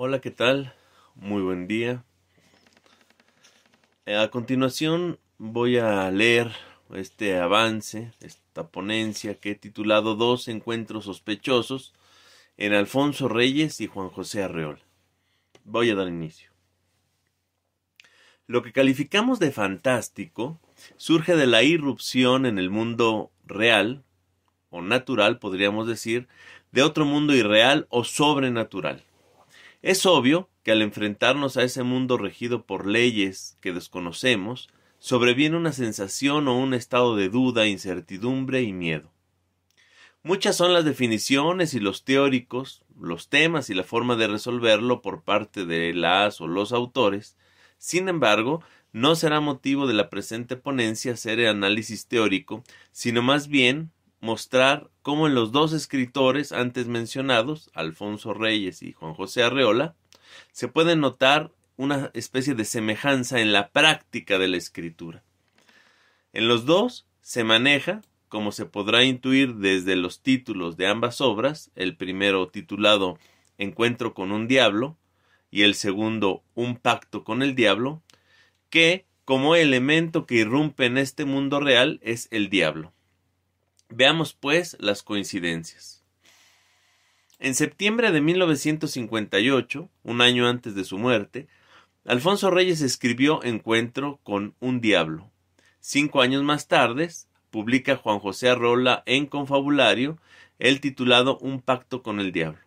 Hola, ¿qué tal? Muy buen día. Eh, a continuación voy a leer este avance, esta ponencia que he titulado Dos encuentros sospechosos en Alfonso Reyes y Juan José Arreola. Voy a dar inicio. Lo que calificamos de fantástico surge de la irrupción en el mundo real, o natural podríamos decir, de otro mundo irreal o sobrenatural es obvio que al enfrentarnos a ese mundo regido por leyes que desconocemos, sobreviene una sensación o un estado de duda, incertidumbre y miedo. Muchas son las definiciones y los teóricos, los temas y la forma de resolverlo por parte de las o los autores, sin embargo, no será motivo de la presente ponencia hacer el análisis teórico, sino más bien mostrar cómo en los dos escritores antes mencionados, Alfonso Reyes y Juan José Arreola, se puede notar una especie de semejanza en la práctica de la escritura. En los dos se maneja, como se podrá intuir desde los títulos de ambas obras, el primero titulado Encuentro con un diablo y el segundo Un pacto con el diablo, que como elemento que irrumpe en este mundo real es el diablo. Veamos pues las coincidencias. En septiembre de 1958, un año antes de su muerte, Alfonso Reyes escribió Encuentro con un diablo. Cinco años más tarde, publica Juan José Arrola en Confabulario, el titulado Un pacto con el diablo.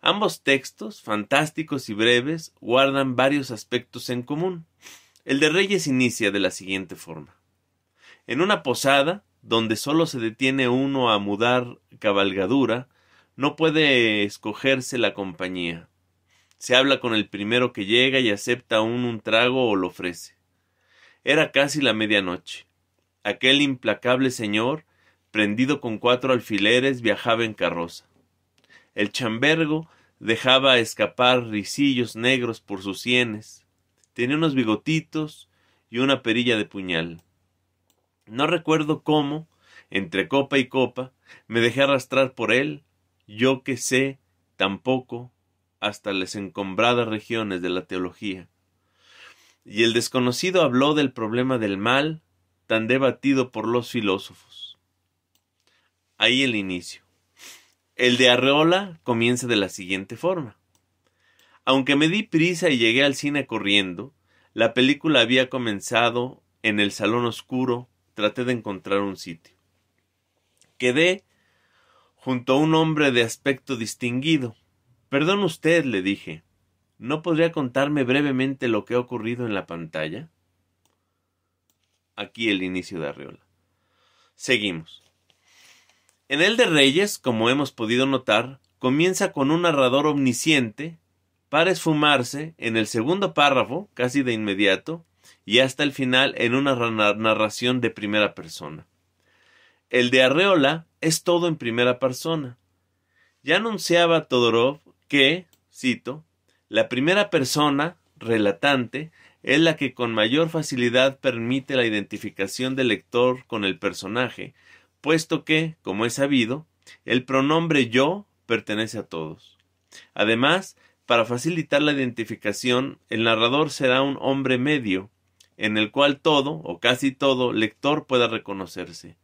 Ambos textos, fantásticos y breves, guardan varios aspectos en común. El de Reyes inicia de la siguiente forma. En una posada, donde solo se detiene uno a mudar cabalgadura, no puede escogerse la compañía. Se habla con el primero que llega y acepta aún un trago o lo ofrece. Era casi la medianoche. Aquel implacable señor, prendido con cuatro alfileres, viajaba en carroza. El chambergo dejaba escapar risillos negros por sus sienes. Tenía unos bigotitos y una perilla de puñal. No recuerdo cómo, entre copa y copa, me dejé arrastrar por él, yo que sé tampoco hasta las encombradas regiones de la teología. Y el desconocido habló del problema del mal, tan debatido por los filósofos. Ahí el inicio. El de Arreola comienza de la siguiente forma. Aunque me di prisa y llegué al cine corriendo, la película había comenzado en el salón oscuro traté de encontrar un sitio. Quedé junto a un hombre de aspecto distinguido. Perdón usted, le dije. ¿No podría contarme brevemente lo que ha ocurrido en la pantalla? Aquí el inicio de Arreola. Seguimos. En el de Reyes, como hemos podido notar, comienza con un narrador omnisciente para esfumarse en el segundo párrafo, casi de inmediato, y hasta el final en una narración de primera persona. El de Arreola es todo en primera persona. Ya anunciaba Todorov que, cito, la primera persona, relatante, es la que con mayor facilidad permite la identificación del lector con el personaje, puesto que, como es sabido, el pronombre yo pertenece a todos. Además, para facilitar la identificación, el narrador será un hombre medio, en el cual todo, o casi todo, lector pueda reconocerse.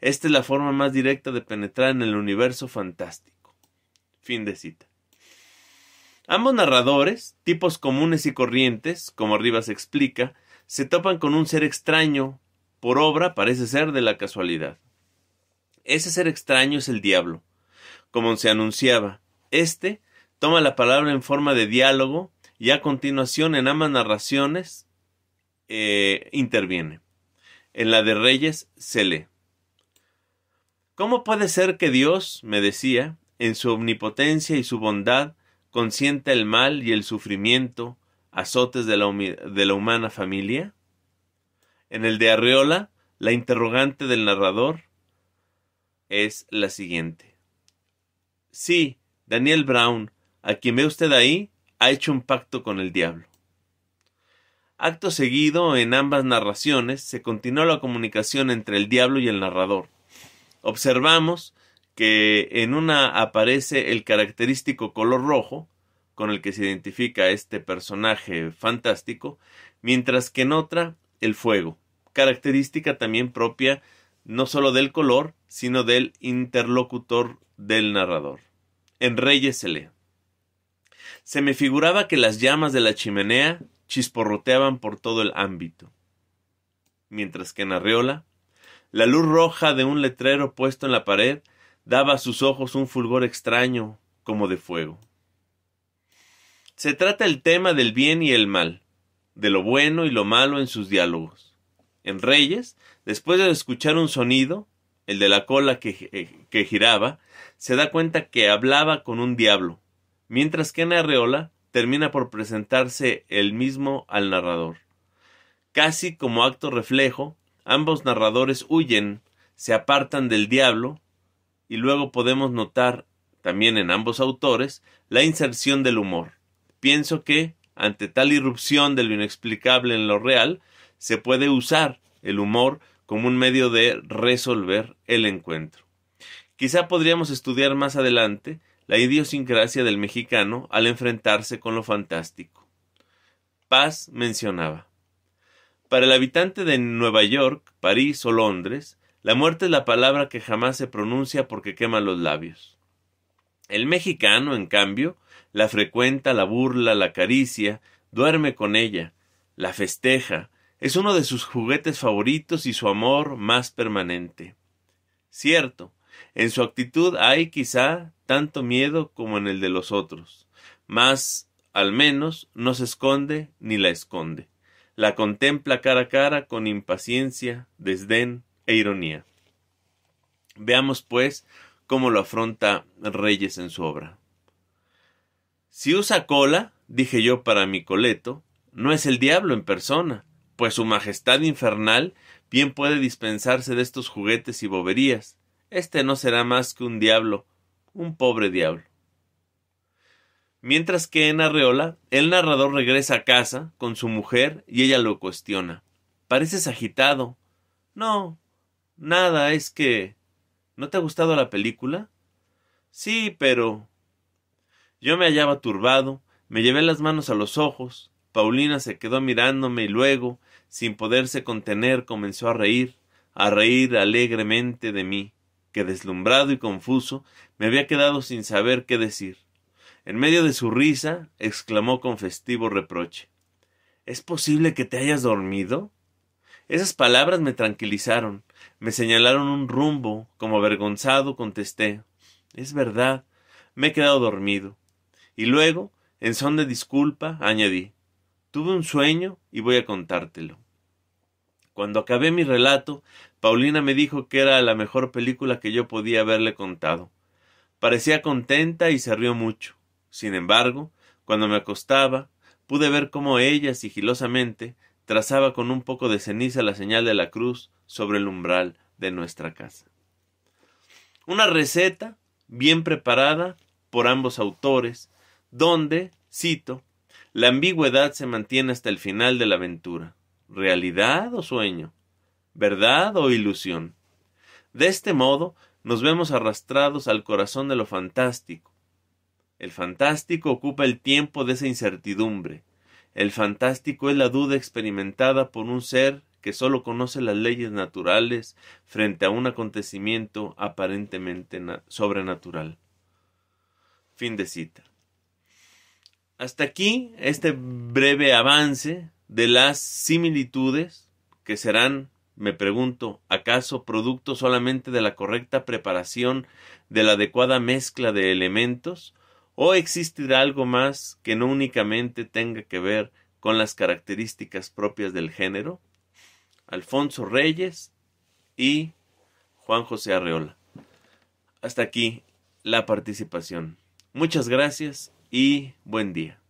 Esta es la forma más directa de penetrar en el universo fantástico. Fin de cita. Ambos narradores, tipos comunes y corrientes, como arriba se explica, se topan con un ser extraño, por obra parece ser de la casualidad. Ese ser extraño es el diablo. Como se anunciaba, este toma la palabra en forma de diálogo y a continuación en ambas narraciones eh, interviene. En la de Reyes se lee. ¿Cómo puede ser que Dios, me decía, en su omnipotencia y su bondad, consienta el mal y el sufrimiento, azotes de la, de la humana familia? En el de Arreola, la interrogante del narrador es la siguiente. Sí, Daniel Brown, a quien ve usted ahí, ha hecho un pacto con el diablo. Acto seguido, en ambas narraciones, se continuó la comunicación entre el diablo y el narrador. Observamos que en una aparece el característico color rojo, con el que se identifica este personaje fantástico, mientras que en otra el fuego, característica también propia no solo del color, sino del interlocutor del narrador. En Reyes se lee. Se me figuraba que las llamas de la chimenea chisporroteaban por todo el ámbito. Mientras que en Arreola, la luz roja de un letrero puesto en la pared daba a sus ojos un fulgor extraño, como de fuego. Se trata el tema del bien y el mal, de lo bueno y lo malo en sus diálogos. En Reyes, después de escuchar un sonido, el de la cola que, eh, giraba, se da cuenta que hablaba con un diablo, mientras que en Arreola termina por presentarse el mismo al narrador. Casi como acto reflejo, ambos narradores huyen, se apartan del diablo, y luego podemos notar, también en ambos autores, la inserción del humor. Pienso que, ante tal irrupción de lo inexplicable en lo real, se puede usar el humor como un medio de resolver el encuentro. Quizá podríamos estudiar más adelante la idiosincrasia del mexicano al enfrentarse con lo fantástico. Paz mencionaba Para el habitante de Nueva York, París o Londres, la muerte es la palabra que jamás se pronuncia porque quema los labios. El mexicano, en cambio, la frecuenta, la burla, la caricia, duerme con ella, la festeja, es uno de sus juguetes favoritos y su amor más permanente. Cierto, en su actitud hay quizá tanto miedo como en el de los otros, mas al menos no se esconde ni la esconde. La contempla cara a cara con impaciencia, desdén e ironía. Veamos, pues, cómo lo afronta Reyes en su obra. Si usa cola, dije yo para mi coleto, no es el diablo en persona, pues su majestad infernal bien puede dispensarse de estos juguetes y boberías. Este no será más que un diablo, un pobre diablo. Mientras que en Arreola, el narrador regresa a casa con su mujer y ella lo cuestiona. Pareces agitado. No, nada, es que. ¿No te ha gustado la película? Sí, pero. Yo me hallaba turbado, me llevé las manos a los ojos, Paulina se quedó mirándome y luego, sin poderse contener, comenzó a reír, a reír alegremente de mí deslumbrado y confuso me había quedado sin saber qué decir. En medio de su risa, exclamó con festivo reproche ¿Es posible que te hayas dormido? Esas palabras me tranquilizaron, me señalaron un rumbo, como avergonzado contesté Es verdad, me he quedado dormido. Y luego, en son de disculpa, añadí Tuve un sueño y voy a contártelo. Cuando acabé mi relato, Paulina me dijo que era la mejor película que yo podía haberle contado. Parecía contenta y se rió mucho. Sin embargo, cuando me acostaba, pude ver cómo ella sigilosamente trazaba con un poco de ceniza la señal de la cruz sobre el umbral de nuestra casa. Una receta bien preparada por ambos autores, donde, cito, la ambigüedad se mantiene hasta el final de la aventura realidad o sueño, verdad o ilusión. De este modo, nos vemos arrastrados al corazón de lo fantástico. El fantástico ocupa el tiempo de esa incertidumbre. El fantástico es la duda experimentada por un ser que sólo conoce las leyes naturales frente a un acontecimiento aparentemente sobrenatural. Fin de cita. Hasta aquí este breve avance de las similitudes que serán, me pregunto, acaso producto solamente de la correcta preparación, de la adecuada mezcla de elementos, o existirá algo más que no únicamente tenga que ver con las características propias del género? Alfonso Reyes y Juan José Arreola. Hasta aquí la participación. Muchas gracias y buen día.